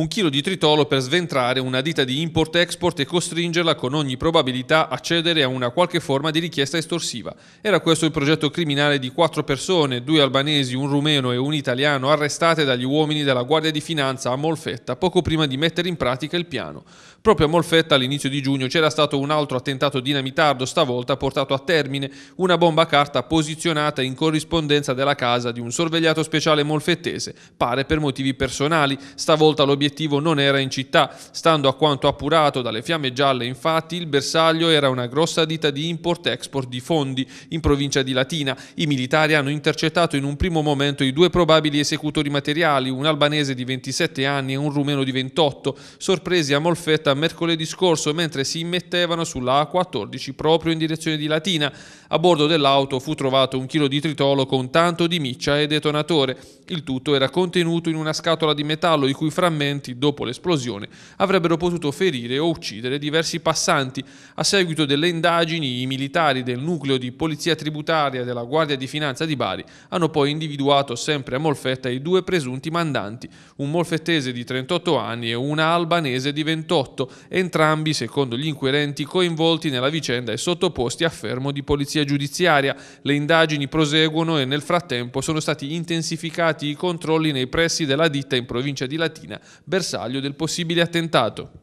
un chilo di tritolo per sventrare una ditta di import-export e costringerla con ogni probabilità a cedere a una qualche forma di richiesta estorsiva. Era questo il progetto criminale di quattro persone, due albanesi, un rumeno e un italiano, arrestate dagli uomini della Guardia di Finanza a Molfetta poco prima di mettere in pratica il piano. Proprio a Molfetta all'inizio di giugno c'era stato un altro attentato dinamitardo, stavolta portato a termine, una bomba a carta posizionata in corrispondenza della casa di un sorvegliato speciale molfettese, pare per motivi personali, stavolta l'obiettivo l'obiettivo non era in città. Stando a quanto appurato dalle fiamme gialle, infatti, il bersaglio era una grossa ditta di import-export di fondi in provincia di Latina. I militari hanno intercettato in un primo momento i due probabili esecutori materiali, un albanese di 27 anni e un rumeno di 28, sorpresi a Molfetta mercoledì scorso mentre si immettevano sulla A14 proprio in direzione di Latina. A bordo dell'auto fu trovato un chilo di tritolo con tanto di miccia e detonatore. Il tutto era contenuto in una scatola di metallo i cui frammenti presenti dopo l'esplosione avrebbero potuto ferire o uccidere diversi passanti. A seguito delle indagini, i militari del nucleo di polizia tributaria della Guardia di Finanza di Bari hanno poi individuato sempre a Molfetta i due presunti mandanti, un molfettese di 38 anni e una albanese di 28, entrambi, secondo gli inquirenti, coinvolti nella vicenda e sottoposti a fermo di polizia giudiziaria. Le indagini proseguono e nel frattempo sono stati intensificati i controlli nei pressi della ditta in provincia di Latina bersaglio del possibile attentato.